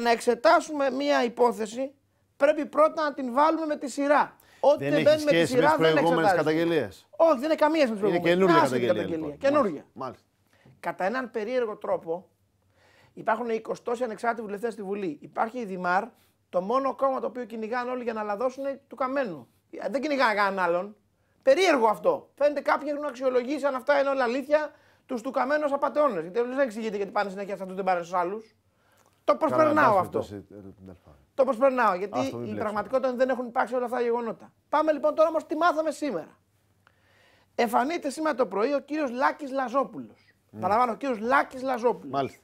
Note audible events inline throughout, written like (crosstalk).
να εξετάσουμε μία υπόθεση, πρέπει πρώτα να την βάλουμε με τη σειρά. Ό,τι δεν με τη σειρά δεν εξετάζουμε. Όχι, δεν είναι καμία με τις προηγούμενε Είναι καινούργια καταγγελία. Λοιπόν. Μάλιστα. Κατά έναν περίεργο τρόπο, υπάρχουν 20 τόσοι ανεξάρτητοι βουλευτές στη Βουλή. Υπάρχει η Δημάρ, το μόνο κόμμα το οποίο κυνηγάνε όλοι για να λαδώσουν είναι του Καμένου. Ε, δεν κυνηγάνε κανέναν άλλον. Περίεργο αυτό. Φαίνεται κάποιοι έχουν αξιολογήσει αν αυτά είναι όλα αλήθεια τους του Καμένου απαταιώνες. Γιατί δεν εξηγείται γιατί πάνε συνέχεια σε αυτούς δεν πάνε στους άλλους. Το προσπερνάω αυτό. Ε, ε, το περνάω, γιατί η πραγματικότητα δεν έχουν υπάρξει όλα αυτά τα γεγονότα. Πάμε λοιπόν τώρα όμως τι μάθαμε σήμερα. Εμφανίζεται σήμερα το πρωί ο κύριος Λάκης Λαζόπουλος. Mm. Ναι. Παραλαμβάνω, ο κύριος Λάκης Λαζόπουλος. Μάλιστα.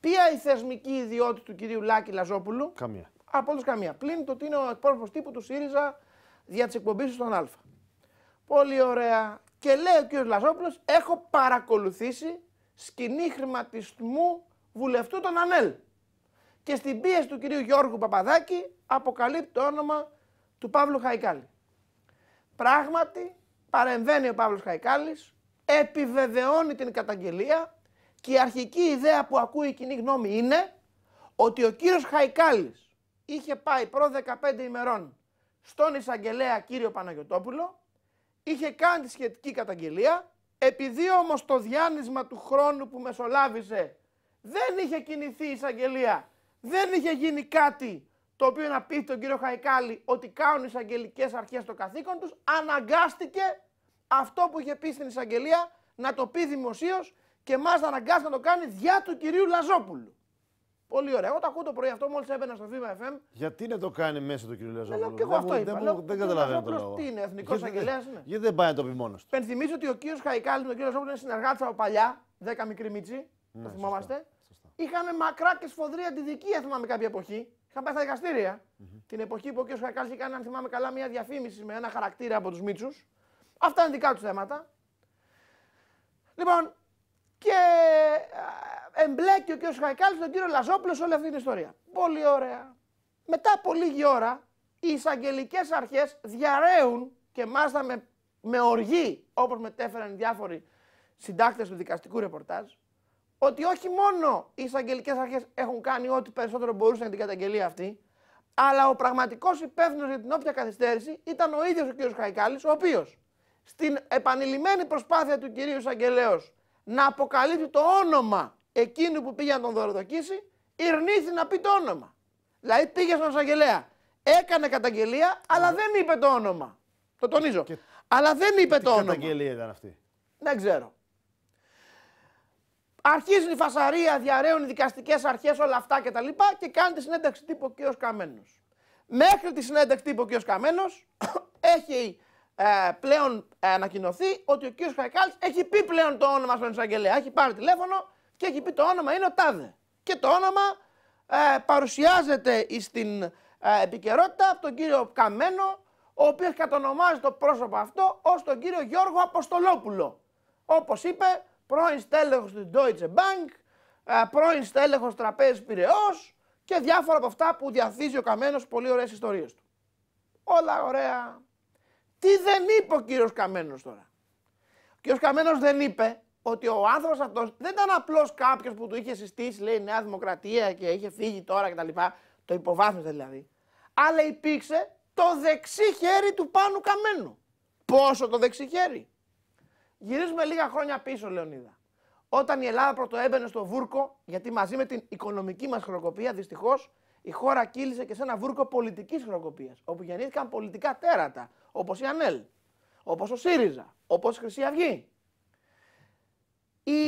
Ποια η θεσμική ιδιότητα του κυρίου Λάκη Λαζόπουλου. Καμία. Απόλυτα καμία. Πλην το ότι είναι ο εκπρόσωπος τύπου του ΣΥΡΙΖΑ για της εκπομπής στον Α. Πολύ ωραία. Και λέει ο κύριος Λαζόπουλος, έχω παρακολουθήσει σκηνή χρηματισμού βουλευτού των ΑΝΕΛ και στην πίεση του κυρίου Γιώργου Παπαδάκη αποκαλύπτει το όνομα του Παύλου Χαϊκάλη. Πράγματι, παρεμβαίνει ο Παύλος Χαϊκάλης, επιβεβαιώνει την καταγγελία και η αρχική ιδέα που ακούει η κοινή γνώμη είναι ότι ο κύριος Χαϊκάλης είχε πάει προ 15 ημερών στον εισαγγελέα κύριο Παναγιωτόπουλο, είχε κάνει τη σχετική καταγγελία, επειδή όμως το διάνυσμα του χρόνου που μεσολάβησε δεν είχε κινηθεί η εισαγγελία δεν είχε γίνει κάτι το οποίο να πει τον κύριο Χαϊκάλη ότι κάνουν οι εισαγγελικές αρχές το καθήκον τους, αναγκάστηκε αυτό που είχε πει στην εισαγγελία να το πει δημοσίως και μα αναγκάστηκε να το κάνει διά του κυρίου Λαζόπουλου. Πολύ ωραία. Εγώ το ακούω το πρωί αυτό, μόλις έμπαινα στο βήμα FM. Γιατί να το κάνει μέσα του κυρίου ε, Λαζόπουλου. Δεν, αυτό είπα. δεν, καταλαβαίνω το λόγο. Τι είναι, εθνικός εισαγγελέας είναι. Γιατί δεν πάει να το πει μόνος του. Πενθυμίζω ότι ο κύριος Χαϊκάλης με τον κύριο Λαζόπουλο είναι συνεργάτης από παλιά, 10 μικρή μίτσι, το ναι, θυμόμαστε. Είχαμε μακρά και σφοδρή αντιδικία, θυμάμαι κάποια εποχή. Είχα πάει στα δικαστηρια Την εποχή που ο κ. Χαρκάλη είχε κάνει, αν θυμάμαι καλά, μια διαφήμιση με ένα χαρακτήρα από τους Μίτσους. Αυτά είναι δικά του θέματα. Λοιπόν, και ε, εμπλέκει ο κ. Χαϊκάλη τον κύριο Λαζόπουλο σε όλη αυτή την ιστορία. Πολύ ωραία. Μετά από λίγη ώρα, οι εισαγγελικές αρχές διαραίουν και μάλιστα με, με οργή, όπως μετέφεραν διάφοροι συντάκτες του δικαστικού ρεπορτάζ, ότι όχι μόνο οι εισαγγελικές αρχές έχουν κάνει ό,τι περισσότερο μπορούσαν για την καταγγελία αυτή, αλλά ο πραγματικός υπεύθυνος για την όποια καθυστέρηση ήταν ο ίδιος ο κ. Χαϊκάλης, ο οποίος στην επανειλημμένη προσπάθεια του κυρίου εισαγγελέως να αποκαλύψει το όνομα εκείνου που πήγε να τον δωροδοκίσει, ηρνήθη να πει το όνομα. Δηλαδή πήγε στον εισαγγελέα, έκανε καταγγελία, αλλά δεν είπε το όνομα. Το τονίζω. Αλλά δεν είπε το όνομα. καταγγελία ήταν αυτή. Δεν ξέρω. Αρχίζουν η φασαρία, διαραίουν οι δικαστικές αρχές, όλα αυτά κτλ. Και, και κάνει τη συνέντευξη τύπου ο κ. Καμένος. Μέχρι τη συνέντευξη τύπου ο κ. Καμένος (coughs) έχει ε, πλέον ε, ανακοινωθεί ότι ο κ. Χαϊκάλ έχει πει πλέον το όνομα στον εισαγγελέα. Έχει πάρει τηλέφωνο και έχει πει το όνομα είναι ο Τάδε. Και το όνομα ε, παρουσιάζεται στην ε, επικαιρότητα από τον κύριο Καμένο, ο οποίος κατονομάζει το πρόσωπο αυτό ως τον κύριο Γιώργο Αποστολόπουλο. Όπως είπε, πρώην στέλεχος του Deutsche Bank, ε, πρώην στέλεχος τραπέζι Πυραιός και διάφορα από αυτά που διαθίζει ο Καμένος πολύ ωραίες ιστορίες του. Όλα ωραία. Τι δεν είπε ο κύριος Καμένος τώρα. Ο κύριος Καμένος δεν είπε ότι ο άνθρωπος αυτός δεν ήταν απλώς κάποιος που του είχε συστήσει λέει Νέα Δημοκρατία και είχε φύγει τώρα κτλ. Το υποβάθμιζε δηλαδή. Αλλά υπήρξε το δεξί χέρι του Πάνου Καμένου. Πόσο το δεξί χέρι. Γυρίζουμε λίγα χρόνια πίσω, Λεωνίδα. Όταν η Ελλάδα πρωτοέμπαινε στο βούρκο, γιατί μαζί με την οικονομική μας χρονοκοπία, δυστυχώς, η χώρα κύλησε και σε ένα βούρκο πολιτικής χρονοκοπίας. Όπου γεννήθηκαν πολιτικά τέρατα, όπως η Ανέλ, όπως ο ΣΥΡΙΖΑ, όπως η Χρυσή Αυγή. Η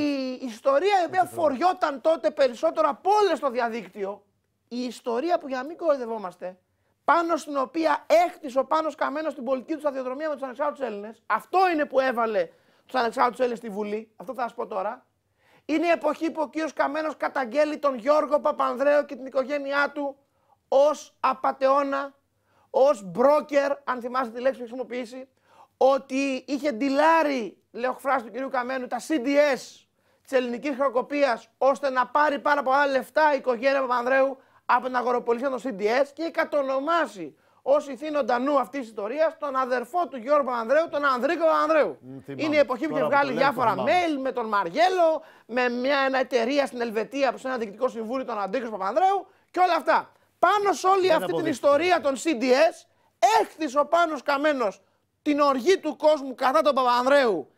ιστορία η οποία φοριόταν τότε περισσότερο από όλες στο διαδίκτυο, η ιστορία που για να μην κοροϊδευόμαστε, πάνω στην οποία έκτισε ο Πάνος Καμένος την πολιτική του σταδιοδρομία με τους ανεξάρτητους Έλληνες, αυτό είναι που έβαλε του Αλεξάνδρου Έλληνες στη Βουλή, αυτό θα σας πω τώρα, είναι η εποχή που ο κύριος Καμένος καταγγέλει τον Γιώργο Παπανδρέο και την οικογένειά του ως απαταιώνα, ως broker, αν θυμάστε τη λέξη που χρησιμοποιήσει, ότι είχε ντυλάρει, λέω φράση του κυρίου Καμένου, τα CDS της ελληνικής χρεοκοπίας, ώστε να πάρει πάρα πολλά λεφτά η οικογένεια Παπανδρέου από την αγοροπολισία των CDS και κατονομάσει ω ηθήνοντα νου αυτής της ιστορίας τον αδερφό του Γιώργου Ανδρέου, τον Ανδρίκο Ανδρέου. είναι η εποχή που είχε βγάλει διάφορα mail με τον Μαργέλο, με μια εταιρεία στην Ελβετία που σε ένα διοικητικό συμβούλιο τον Ανδρίκο Παπανδρέου και όλα αυτά. Πάνω σε όλη αυτή την ιστορία των CDS έχθησε ο Πάνος Καμένος την οργή του κόσμου κατά τον Παπανδρέου.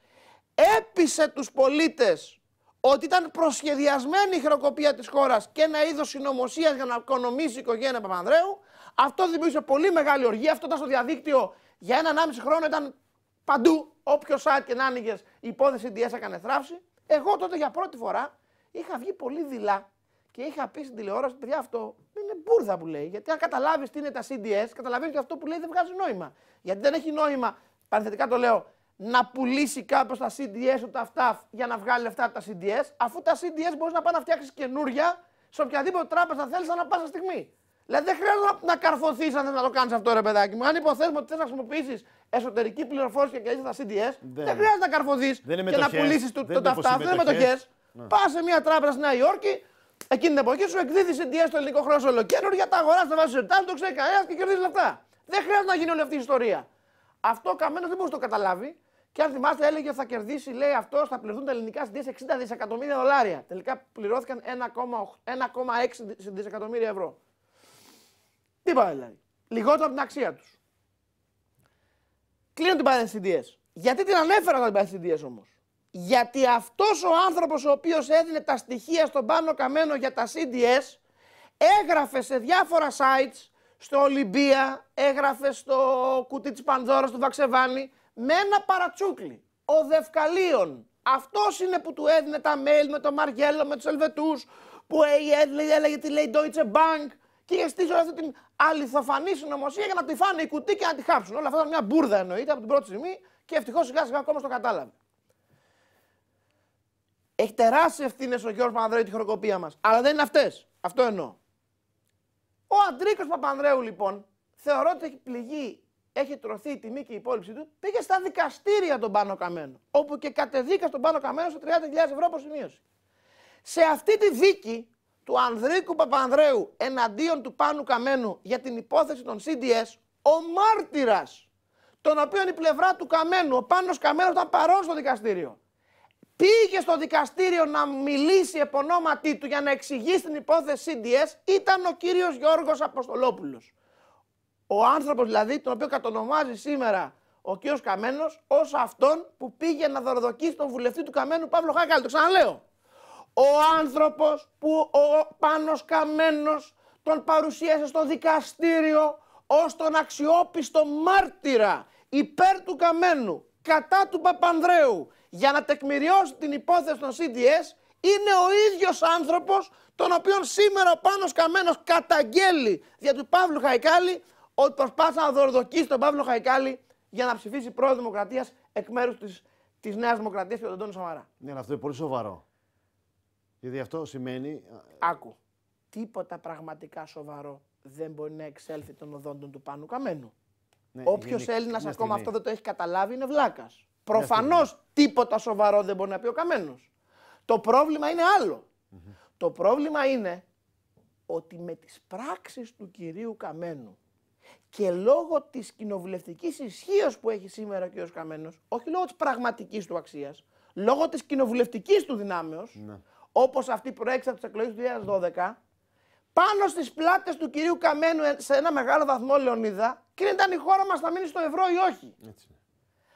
Έπεισε τους πολίτες ότι ήταν προσχεδιασμένη η χρεοκοπία της χώρας και ένα είδος συνωμοσίας για να οικονομήσει η οικογένεια Παπανδρέου αυτό δημιούργησε πολύ μεγάλη οργή. Αυτό ήταν στο διαδίκτυο για έναν χρόνο. Ήταν παντού. Όποιο site και να άνοιγε, η υπόθεση DS έκανε θράψη. Εγώ τότε για πρώτη φορά είχα βγει πολύ δειλά και είχα πει στην τηλεόραση: Παιδιά, αυτό είναι μπουρδα που λέει. Γιατί αν καταλάβεις τι είναι τα CDS, καταλαβαίνεις ότι αυτό που λέει δεν βγάζει νόημα. Γιατί δεν έχει νόημα, παρενθετικά το λέω, να πουλήσει κάπω τα CDS του τα για να βγάλει λεφτά από τα CDS, αφού τα CDS μπορείς να πάει να φτιάξεις καινούρια σε οποιαδήποτε τράπεζα θέλεις ανά πάσα στιγμή. Δηλαδή δεν χρειάζεται να, καρφωθείς αν δεν το κάνεις αυτό, ρε παιδάκι μου. Αν υποθέσουμε ότι θες να χρησιμοποιήσεις εσωτερική πληροφόρηση και κλείσει τα CDS, δεν, δεν χρειάζεται να καρφωθείς και να πουλήσεις το, το ταυτά. Δεν είναι μετοχές. Ναι. Πας σε μια τράπεζα στη Νέα Υόρκη, εκείνη την εποχή σου εκδίδεις CDS στο ελληνικό χρόνο για τα αγοράς, τα βάζεις σε το ξέρει κανένα και κερδίζεις λεφτά. Δεν χρειάζεται να γίνει όλη αυτή η ιστορία. Αυτό καμένος δεν μπορεί να το καταλάβει. Και αν θυμάστε, έλεγε θα κερδίσει, λέει αυτός, θα πληρωθούν τα ελληνικά CDS 60 δισεκατομμύρια δολάρια. Τελικά πληρώθηκαν 1,6 δισεκατομμύρια ευρώ. Τίποτα δηλαδή. Λιγότερο από την αξία τους. Κλείνω την CDs. Γιατί την ανέφερα την CDs όμως. Γιατί αυτός ο άνθρωπος ο οποίος έδινε τα στοιχεία στον πάνω καμένο για τα CDS έγραφε σε διάφορα sites στο Ολυμπία, έγραφε στο κουτί της Πανδώρας του Βαξεβάνη με ένα παρατσούκλι. Ο Δευκαλίων. Αυτός είναι που του έδινε τα mail με τον Μαργέλο, με τους Ελβετούς, που έλεγε τι λέει Deutsche Bank και είχε αυτή την αληθοφανή συνωμοσία για να τη φάνε οι κουτί και να τη χάψουν. Όλα αυτά ήταν μια μπουρδα εννοείται από την πρώτη στιγμή και ευτυχώς σιγά σιγά ακόμα στο κατάλαβε. Έχει τεράστιες ευθύνες ο Γιώργος Παπανδρέου τη χροκοπία μας. Αλλά δεν είναι αυτές. Αυτό εννοώ. Ο Αντρίκος Παπανδρέου λοιπόν θεωρώ ότι έχει πληγεί, έχει τρωθεί η τιμή και η υπόλοιψη του. Πήγε στα δικαστήρια τον Πάνο Καμένο. Όπου και κατεδίκα τον Πάνο Καμένο σε 30.000 ευρώ αποζημίωση. Σε αυτή τη δίκη του Ανδρίκου Παπανδρέου εναντίον του Πάνου Καμένου για την υπόθεση των CDS, ο μάρτυρας, τον οποίον η πλευρά του Καμένου, ο Πάνος Καμένος, ήταν παρόν στο δικαστήριο, πήγε στο δικαστήριο να μιλήσει επ' ονόματι του για να εξηγήσει την υπόθεση CDS, ήταν ο κύριος Γιώργος Αποστολόπουλος. Ο άνθρωπος δηλαδή, τον οποίο κατονομάζει σήμερα ο κύριος Καμένος, ως αυτόν που πήγε να δωροδοκίσει τον βουλευτή του Καμένου Παύλο Χάκαλ. Το ξαναλέω. Ο άνθρωπος που ο Πάνος Καμένος τον παρουσίασε στο δικαστήριο ως τον αξιόπιστο μάρτυρα υπέρ του Καμένου, κατά του Παπανδρέου, για να τεκμηριώσει την υπόθεση των CDS, είναι ο ίδιος άνθρωπος τον οποίον σήμερα ο Πάνος Καμένος καταγγέλει δια του Παύλου Χαϊκάλη ότι προσπάθησε να δορδοκίσει τον Παύλο Χαϊκάλη για να ψηφίσει πρόεδρο Δημοκρατίας εκ μέρους της, της Νέας Δημοκρατίας και τον Τόνι Σαμαρά. Ναι, αυτό είναι πολύ σοβαρό. Γιατί αυτό σημαίνει. Άκου. Τίποτα πραγματικά σοβαρό δεν μπορεί να εξέλθει των οδόντων του Πάνου Καμένου. Ναι, Όποιος Έλληνα ακόμα αυτό δεν το έχει καταλάβει είναι βλάκας. Προφανώς τίποτα σοβαρό δεν μπορεί να πει ο Καμένος. Το πρόβλημα είναι Το πρόβλημα είναι ότι με τις πράξεις του κυρίου Καμένου και λόγω της κοινοβουλευτικής ισχύως που έχει σήμερα ο κύριος Καμένος, όχι λόγω της πραγματικής του αξίας, λόγω της κοινοβουλευτικής του δυναμεως ναι όπως αυτή προέκυψε από τις εκλογές του 2012, πάνω στις πλάτες του κυρίου Καμένου ε, σε ένα μεγάλο βαθμό Λεωνίδα, αν η χώρα μας θα μείνει στο ευρώ ή όχι. Έτσι.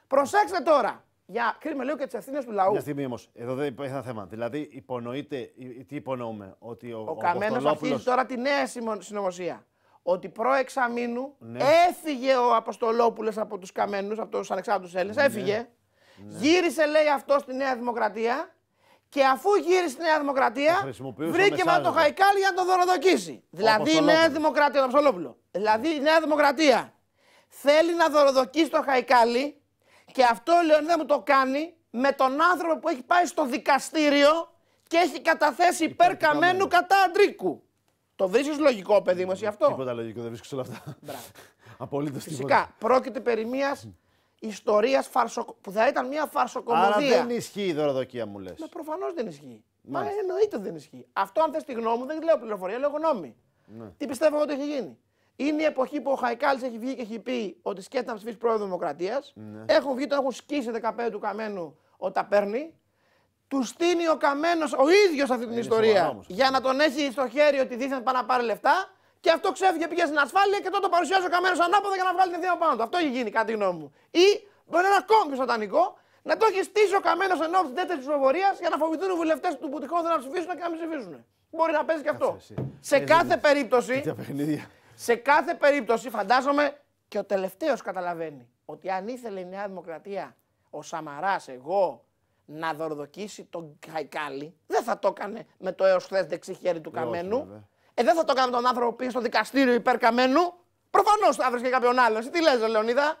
Προσέξτε τώρα. Για κρίμα λίγο και τις ευθύνες του λαού. Μια στιγμή όμως, εδώ δεν υπάρχει ένα θέμα. Δηλαδή, υπονοείται, τι υπονοούμε, ότι ο, ο, ο Καμένος αρχίζει τώρα τη νέα συνωμοσία. Ότι προεξαμήνου ναι. έφυγε ο Αποστολόπουλος από τους Καμένους, από τους Ανεξάρτητους Έλληνες, ναι. έφυγε. Ναι. Γύρισε, λέει αυτό, στη Νέα Δημοκρατία και αφού γύρισε στη Νέα Δημοκρατία, βρήκε με το χαϊκάλι για να τον δωροδοκίσει. Δηλαδή η Νέα Δημοκρατία, τον Ψολόπουλο. Δηλαδή, δηλαδή η Νέα Δημοκρατία θέλει να δωροδοκίσει το Χαϊκάλη και αυτό ο δεν μου το κάνει με τον άνθρωπο που έχει πάει στο δικαστήριο και έχει καταθέσει υπέρ, καμένου, κατά Αντρίκου. Το βρίσκεις λογικό, παιδί μου, εσύ αυτό. Τίποτα λογικό, δεν βρίσκει όλα αυτά. (laughs) Απολύτω τίποτα. Φυσικά, πρόκειται περί ιστορία φαρσο... που θα ήταν μια φαρσοκομωδία. Αλλά δεν ισχύει η δωροδοκία, μου λες. Μα προφανώς δεν ισχύει. Μα εννοείται δεν ισχύει. Αυτό, αν θες τη γνώμη μου, δεν λέω πληροφορία, λέω γνώμη. Ναι. Τι πιστεύω ότι έχει γίνει. Είναι η εποχή που ο Χαϊκάλης έχει βγει και έχει πει ότι σκέφτεται να ψηφίσει πρόεδρο Δημοκρατίας. Ναι. Έχουν βγει, το έχουν σκίσει 15 του καμένου όταν παίρνει. Τους στείνει ο καμένος ο ίδιος αυτή την ιστορία για να τον έχει στο χέρι ότι δίθεν πάει πάρει λεφτά και αυτό ξέφυγε, πήγε στην ασφάλεια και τότε το παρουσιάζει ο καμένος ανάποδα για να βγάλει την ευθεία πάνω του. Αυτό έχει γίνει, κάτι γνώμη μου. Ή μπορεί ένα κόμπι σατανικό να το έχει στήσει ο καμένος ενώπιον τη τέταρτη ψηφοφορίας για να φοβηθούν οι βουλευτές του που να ψηφίσουν και να μην ψηφίσουν. Μπορεί να παίζει και αυτό. Σε κάθε περίπτωση. Σε κάθε περίπτωση, φαντάζομαι και ο τελευταίος καταλαβαίνει ότι αν ήθελε η Νέα Δημοκρατία, ο Σαμαράς, εγώ, να δωροδοκίσει τον Καϊκάλη, δεν θα το έκανε με το έως χθες δεξί χέρι του ε, Καμένου. Ε, δεν θα το κάνω τον άνθρωπο που στο δικαστήριο υπέρ Καμένου. Προφανώς θα βρει και κάποιον άλλο. Τι λες, Λεωνίδα.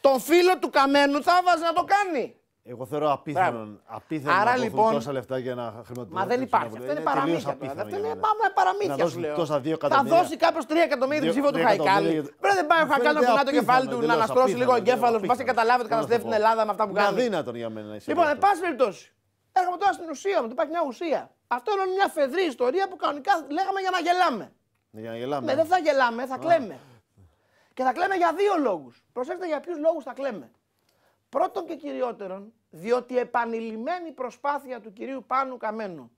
Τον φίλο του Καμένου θα βάζει να το κάνει. Εγώ θεωρώ απίθανο, απίθανο Άρα, να λοιπόν, τόσα λεφτά για να χρηματοδοτήσει. Μα δεν υπάρχει. Αυτό είναι παραμύθια. Αυτό είναι πάμε παραμύθια σου λέω. Τόσα δύο θα δώσει κάποιος 3 εκατομμύρια την ψήφο του Χαϊκάλη. Πρέπει να πάει ο Χαϊκάλη να το κεφάλι του, να αναστρώσει λίγο ο εγκέφαλο. Πα και καταλάβει ότι καταστρέφει την Ελλάδα με αυτά που κάνει. Είναι αδύνατον για μένα. Λοιπόν, εν πάση περιπτώσει, έρχομαι τώρα στην ουσία μου. Υπάρχει μια ουσία. Αυτό είναι μια φεδρή ιστορία που κανονικά λέγαμε για να γελάμε. Ναι, για να γελάμε. Ναι, δεν θα γελάμε, θα κλέμε, κλαίμε. Και θα κλαίμε για δύο λόγους. Προσέξτε για ποιους λόγους θα κλαίμε. Πρώτον και κυριότερον, διότι η επανειλημμένη προσπάθεια του κυρίου Πάνου Καμένου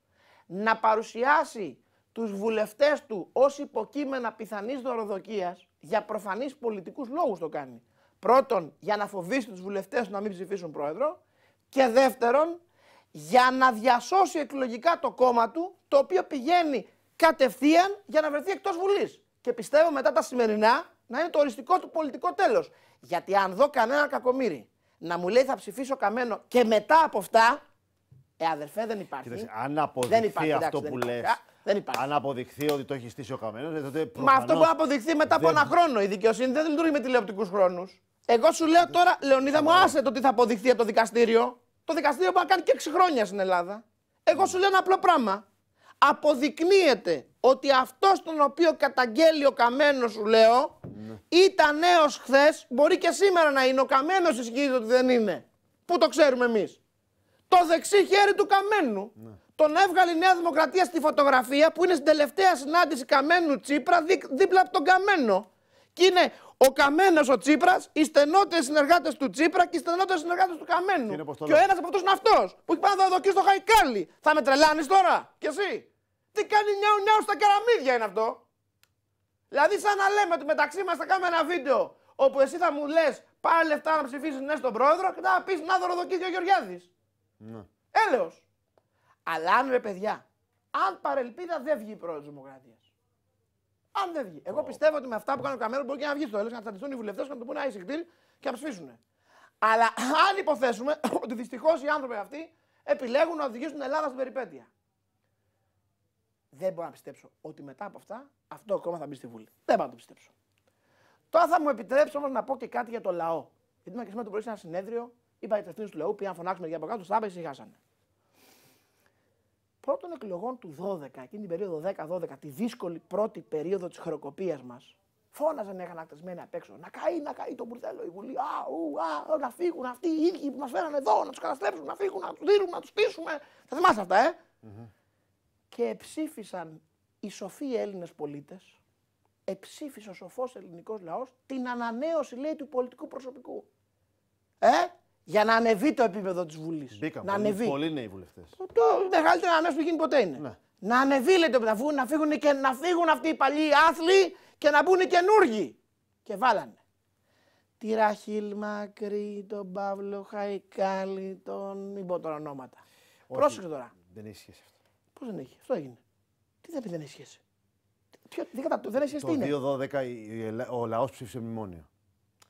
να παρουσιάσει τους βουλευτές του ως υποκείμενα πιθανής δωροδοκίας για προφανείς πολιτικούς λόγους το κάνει. Πρώτον, για να φοβήσει τους βουλευτές του να μην ψηφίσουν πρόεδρο και δεύτερον, για να διασώσει εκλογικά το κόμμα του, το οποίο πηγαίνει κατευθείαν για να βρεθεί εκτός Βουλής. Και πιστεύω μετά τα σημερινά να είναι το οριστικό του πολιτικό τέλος. Γιατί αν δω κανένα κακομύρι να μου λέει θα ψηφίσω καμένο και μετά από αυτά, ε αδερφέ δεν υπάρχει. Κοίταξε, αν αποδειχθεί δεν υπάρχει, αυτό εντάξει, που λες, δεν υπάρχει. Αν αποδειχθεί ότι το έχει στήσει ο καμένος, ε, τότε προφανώς... Μα αυτό που αποδειχθεί μετά από δεν... ένα χρόνο. Η δικαιοσύνη δεν λειτουργεί με τηλεοπτικούς χρόνους. Εγώ σου λέω ε, τώρα, Λεωνίδα μου, άσε το τι θα αποδειχθεί από το δικαστήριο. Το δικαστήριο μπορεί να κάνει και 6 χρόνια στην Ελλάδα. Εγώ σου λέω ένα απλό πράγμα. Αποδεικνύεται ότι αυτός τον οποίο καταγγέλει ο καμένος, σου λέω, ήταν νέος χθες, μπορεί και σήμερα να είναι. Ο καμένος ισχύει ότι δεν είναι. Πού το ξέρουμε εμείς. Το δεξί χέρι του καμένου. Τον έβγαλε η Νέα Δημοκρατία στη φωτογραφία που είναι στην τελευταία συνάντηση Καμένου Τσίπρα δίπλα από τον Καμένο. Και είναι ο Καμένος ο Τσίπρας, οι στενότερε συνεργάτες του Τσίπρα και οι στενότερε συνεργάτες του Καμένου. Και, ο ένας από αυτούς είναι αυτός που έχει πάει να δοκίσει το χαϊκάλι. Θα με τρελάνεις τώρα κι εσύ. Τι κάνει νιάου νιάου στα καραμίδια είναι αυτό. Δηλαδή, σαν να λέμε ότι μεταξύ μας θα κάνουμε ένα βίντεο όπου εσύ θα μου λες πάρε λεφτά να ψηφίσεις ναι στον πρόεδρο και θα πεις να δωροδοκίσει ο Γεωργιάδης. Ναι. Έλεος. Αλλά αν ρε παιδιά, αν παρελπίδα δεν βγει η πρόεδρος Δημοκρατίας, αν Εγώ πιστεύω ότι με αυτά που κάνει ο Καμέρο μπορεί και να βγει στο τέλος, να τσαντιστούν οι βουλευτές και να του πούνε Άι Σιχτήρ και να ψηφίσουν. Αλλά (laughs) αν υποθέσουμε (clears throat) ότι δυστυχώς οι άνθρωποι αυτοί επιλέγουν να οδηγήσουν την Ελλάδα στην περιπέτεια. Δεν μπορώ να πιστέψω ότι μετά από αυτά αυτό ακόμα θα μπει στη Βουλή. Δεν μπορώ να το πιστέψω. Τώρα θα μου επιτρέψω όμως να πω και κάτι για το λαό. Γιατί με και σήμερα το πρωί σε ένα συνέδριο, είπα οι του λαού, πήγαν να φωνάξουν για από κάτω, η πρώτων εκλογών του 12, εκείνη την περίοδο 10-12, τη δύσκολη πρώτη περίοδο της χρεοκοπία μας, φώναζαν οι αγανακτισμένοι απ' έξω. Να καεί, να καεί το μπουρδέλο, η Βουλή. Α, α, να φύγουν αυτοί οι ίδιοι που μας φέραν εδώ, να τους καταστρέψουν, να φύγουν, να τους δίνουν να τους πείσουμε. Θα θυμάστε, αυτά, ε. Και εψήφισαν οι σοφοί Έλληνες πολίτες, εψήφισε ο σοφός ελληνικός λαός την ανανέωση, λέει, του πολιτικού προσωπικού. Ε, για να ανεβεί το επίπεδο της Βουλής. Μπήκαν να πολύ, ανεβεί. Πολλοί νέοι βουλευτές. Το μεγαλύτερο ανέβημα που γίνει ποτέ είναι. Ναι. Να ανεβεί λέει το φύγουν, να, φύγουν και, να φύγουν αυτοί οι παλιοί άθλοι και να μπουν καινούργοι. Και βάλανε. Τη Ραχίλ Μακρύ, τον Παύλο Χαϊκάλη, τον. Μην πω τώρα ονόματα. Πρόσεχε τώρα. Δεν έχει σχέση αυτό. Πώς δεν έχει, αυτό έγινε. Τι θα πει δεν έχει σχέση. δεν, κατα... δεν έχει σχέση. Το 2012 ο λαός ψήφισε μνημόνιο.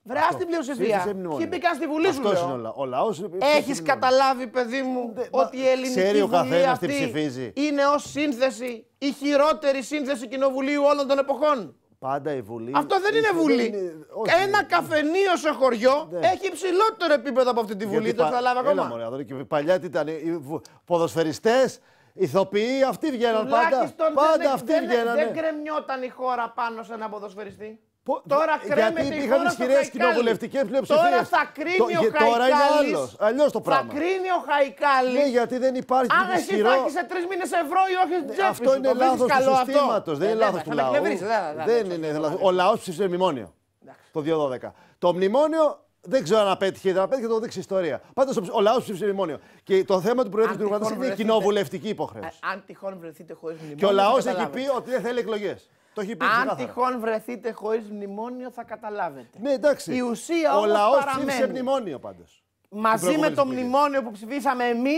Βρε, την πλειοψηφία. Και μπήκαν στη Βουλή σου. Λέω. Ο λαός Έχει καταλάβει, παιδί μου, ότι η ελληνική ο Βουλή αυτή ψηφίζει. είναι ως σύνθεση η χειρότερη σύνθεση κοινοβουλίου όλων των εποχών. Πάντα η Βουλή. Αυτό δεν είναι Βουλή. Είναι... Ένα καφενείο σε χωριό ναι. έχει υψηλότερο επίπεδο από αυτή τη Βουλή. Το καταλάβει λάβει ακόμα. Έλα, μωρέ, και παλιά τι ήταν. Οι ποδοσφαιριστές, ηθοποιοί, αυτοί βγαίναν πάντα. Πάντα αυτοί Δεν κρεμιόταν η χώρα πάνω σε ένα ποδοσφαιριστή. Τώρα ε, Γιατί υπήρχαν ισχυρέ κοινοβουλευτικές πλειοψηφίες. Τώρα θα κρίνει το, ο Χαϊκάλη. Τώρα είναι άλλο. Αλλιώ το πράγμα. Θα κρίνει ο Χαϊκάλης. Ναι, γιατί δεν υπάρχει. Αν εσύ ισχυρό... θα σε τρεις μήνες ευρώ ή όχι στην ναι, τσέπη. Αυτό είναι λάθος του συστήματος. Δεν είναι ε, ναι, λάθος του λαού. Δεν είναι λάθο. Ο λαός ψήφισε μνημόνιο. Το 2012. Το μνημόνιο δεν ξέρω αν απέτυχε, δεν απέτυχε, το δείξει ιστορία. Πάντως ο λαός ψήφισε μνημόνιο. Και το θέμα του Προέδρου του Ρουάντα είναι κοινοβουλευτική υποχρέωση. Αν τυχόν βρεθείτε χωρίς μνημόνιο. Και ο λαό έχει πει ότι δεν θέλει εκλογές. Το έχει πει Αν τυχόν βρεθείτε χωρίς μνημόνιο, θα καταλάβετε. Ναι, εντάξει. Η ουσία Ο λαό ψήφισε μνημόνιο πάντως. Μαζί με το μνημόνιο που ψηφίσαμε εμείς,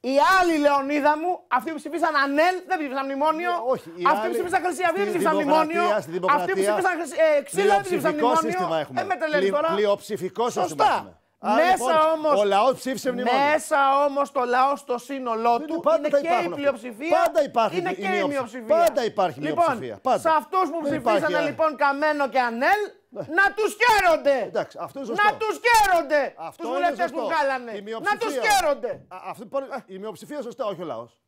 οι άλλοι Λεωνίδα μου, αυτοί που ψηφίσαν ΑΝΕΛ, δεν ψήφισαν μνημόνιο. Ε, όχι, οι αυτοί που ψήφισαν Χρυσή Αυγή, δεν ψήφισαν μνημόνιο. Αυτοί που ψήφισαν ε, Ξύλα, δεν ψήφισαν μνημόνιο. Σύστημα έχουμε. Ε, με τώρα. Πλειοψηφικό σύστημα. Σωστά μέσα λοιπόν, όμως το λαό στο σύνολό του πάντα είναι και η πλειοψηφία. Πάντα υπάρχει είναι και η μειοψηφία. Πάντα υπάρχει λοιπόν, μειοψηφία. Λοιπόν, σε αυτούς που ψηφίσανε ε. λοιπόν Καμένο και Ανέλ, ναι. Να τους χαίρονται! Εντάξει, Να του χαίρονται! Του βουλευτές που βγάλανε! Να τους χαίρονται! Ε, η μειοψηφία σωστά, όχι ο λαός.